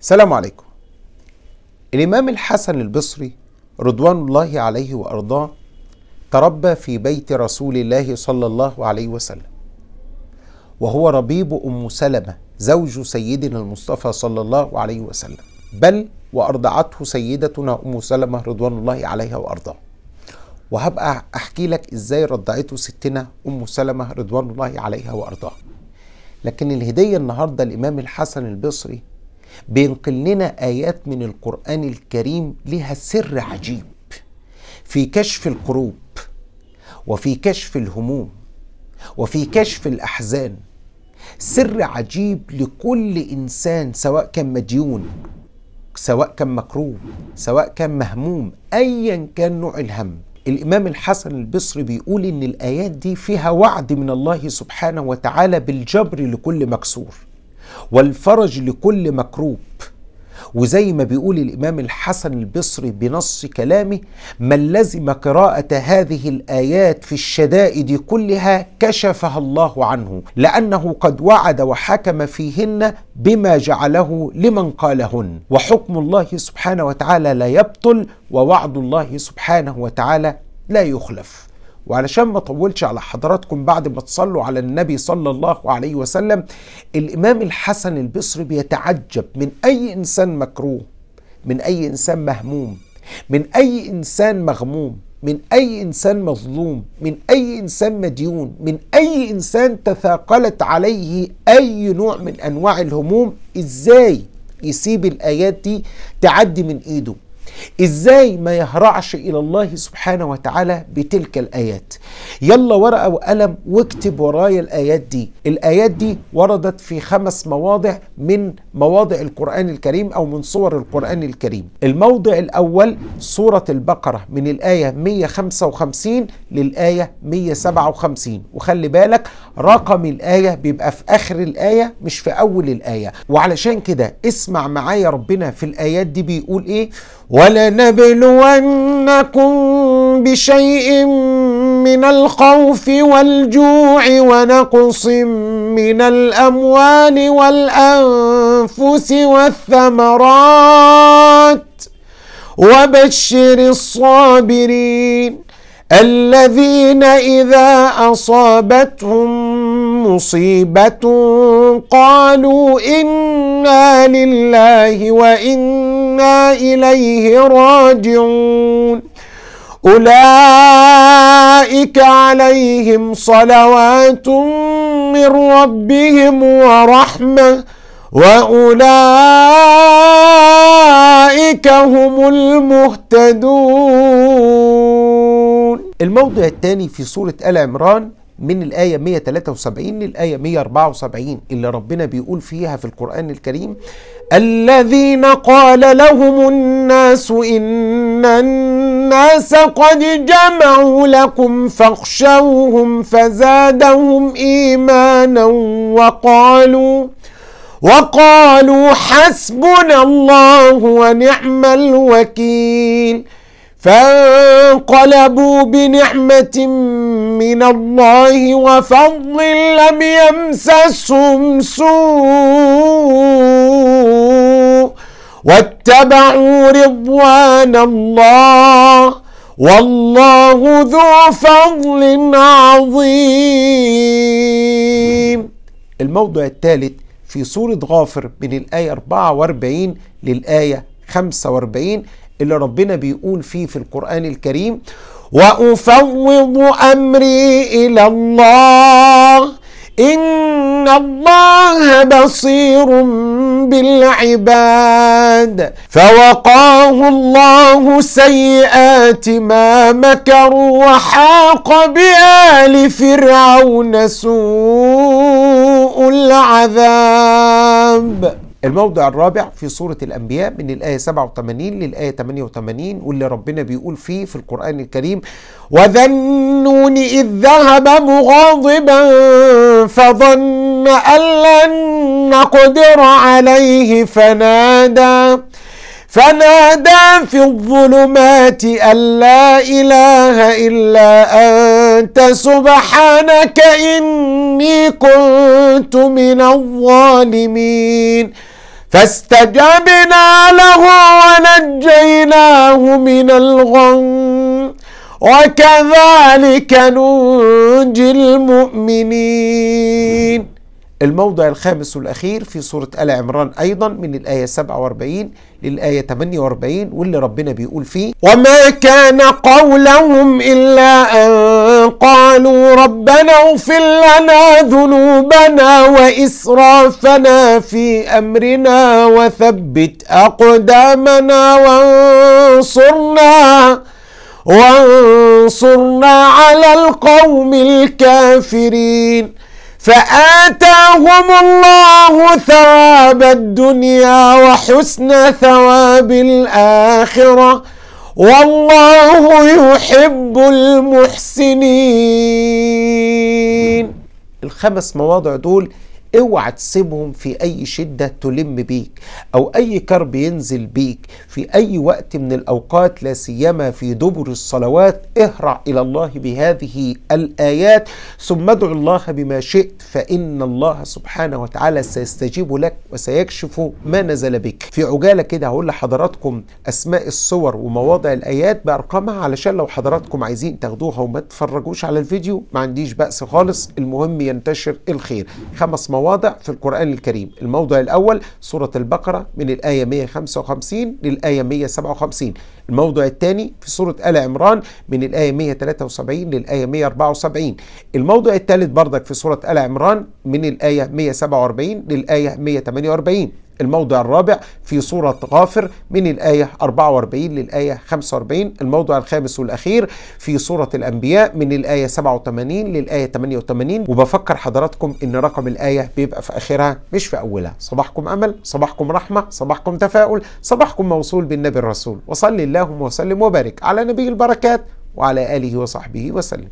السلام عليكم الإمام الحسن البصري رضوان الله عليه وأرضاه تربى في بيت رسول الله صلى الله عليه وسلم وهو ربيب أم سلمة زوج سيدنا المصطفى صلى الله عليه وسلم بل وأرضعته سيدتنا أم سلمة رضوان الله عليها وأرضاه وهبقى أحكي لك إزاي رضعته ستنا أم سلمة رضوان الله عليها وأرضاها لكن الهدية النهاردة الإمام الحسن البصري بينقل لنا آيات من القرآن الكريم لها سر عجيب في كشف الكروب وفي كشف الهموم وفي كشف الأحزان سر عجيب لكل إنسان سواء كان مديون سواء كان مكروب سواء كان مهموم أيا كان نوع الهم الإمام الحسن البصري بيقول إن الآيات دي فيها وعد من الله سبحانه وتعالى بالجبر لكل مكسور والفرج لكل مكروب وزي ما بيقول الامام الحسن البصري بنص كلامه من لزم قراءه هذه الايات في الشدائد كلها كشفها الله عنه لانه قد وعد وحكم فيهن بما جعله لمن قالهن وحكم الله سبحانه وتعالى لا يبطل ووعد الله سبحانه وتعالى لا يخلف وعلشان ما اطولش على حضراتكم بعد ما تصلوا على النبي صلى الله عليه وسلم الامام الحسن البصري بيتعجب من اي انسان مكروه من اي انسان مهموم من اي انسان مغموم من اي انسان مظلوم من اي انسان مديون من اي انسان تثاقلت عليه اي نوع من انواع الهموم ازاي يسيب الايات دي تعدي من ايده ازاي ما يهرعش الى الله سبحانه وتعالى بتلك الايات يلا ورقه وقلم واكتب ورايا الايات دي الايات دي وردت في خمس مواضع من مواضع القران الكريم او من صور القران الكريم الموضع الاول سوره البقره من الايه 155 للايه 157 وخلي بالك رقم الايه بيبقى في اخر الايه مش في اول الايه وعلشان كده اسمع معايا ربنا في الايات دي بيقول ايه ولنبلونكم بشيء من الخوف والجوع ونقص من الأموال والأنفس والثمرات وبشر الصابرين الذين إذا أصابتهم مصيبة قالوا إنا لله وإنا إليه راجعون أولئك عليهم صلوات من ربهم ورحمة وأولئك هم المهتدون الموضع الثاني في سورة آل عمران من الآية 173 للآية 174 اللي ربنا بيقول فيها في القرآن الكريم الذين قال لهم الناس إن الناس قد جمعوا لكم فاخشوهم فزادهم إيمانا وقالوا وقالوا حسبنا الله ونعم الوكيل فانقلبوا بنعمة من الله وفضل لم يمسسهم سوء واتبعوا رضوان الله والله ذو فضل عظيم الموضع الثالث في سورة غافر من الآية 44 للآية 45 اللي ربنا بيقول فيه في القرآن الكريم وافوض امري الى الله ان الله بصير بالعباد فوقاه الله سيئات ما مكروا وحاق بال فرعون سوء العذاب الموضع الرابع في سورة الأنبياء من الآية 87 للآية 88 واللي ربنا بيقول فيه في القرآن الكريم وذا النون إذ ذهب مغاضبا فظن أن لن نقدر عليه فنادى فنادى في الظلمات أن لا إله إلا أنت سبحانك إني كنت من الظالمين فاستجبنا له ونجيناه من الغم وكذلك ننجي المؤمنين الموضع الخامس والأخير في سورة آل عمران أيضا من الآية 47 للآية 48 واللي ربنا بيقول فيه وما كان قولهم إلا أن قالوا ربنا اغفر لنا ذنوبنا وإسرافنا في أمرنا وثبت أقدامنا وانصرنا وانصرنا على القوم الكافرين فآتاهم الله ثواب الدنيا وحسن ثواب الآخرة والله يحب المحسنين الخمس مواضع دول اوعى تسيبهم في اي شده تلم بيك او اي كرب ينزل بيك في اي وقت من الاوقات لا سيما في دبر الصلوات اهرع الى الله بهذه الايات ثم ادع الله بما شئت فان الله سبحانه وتعالى سيستجيب لك وسيكشف ما نزل بك في عجاله كده هقول لحضراتكم اسماء الصور ومواضع الايات بارقامها علشان لو حضراتكم عايزين تاخدوها وما تتفرجوش على الفيديو ما عنديش بأس خالص المهم ينتشر الخير خمس مواضع مواضع في القرآن الكريم الموضع الأول سورة البقرة من الآية 155 للآية 157 الموضع الثاني في سورة آل عمران من الآية 173 للآية 174 الموضع الثالث برضك في سورة آل عمران من الآية 147 للآية 148 الموضع الرابع في سورة غافر من الآية 44 للآية 45 الموضع الخامس والأخير في سورة الأنبياء من الآية 87 للآية 88 وبفكر حضراتكم إن رقم الآية بيبقى في آخرها مش في أولها صباحكم أمل صباحكم رحمة صباحكم تفاؤل صباحكم موصول بالنبي الرسول وصلي اللهم وسلم وبارك على نبي البركات وعلى آله وصحبه وسلم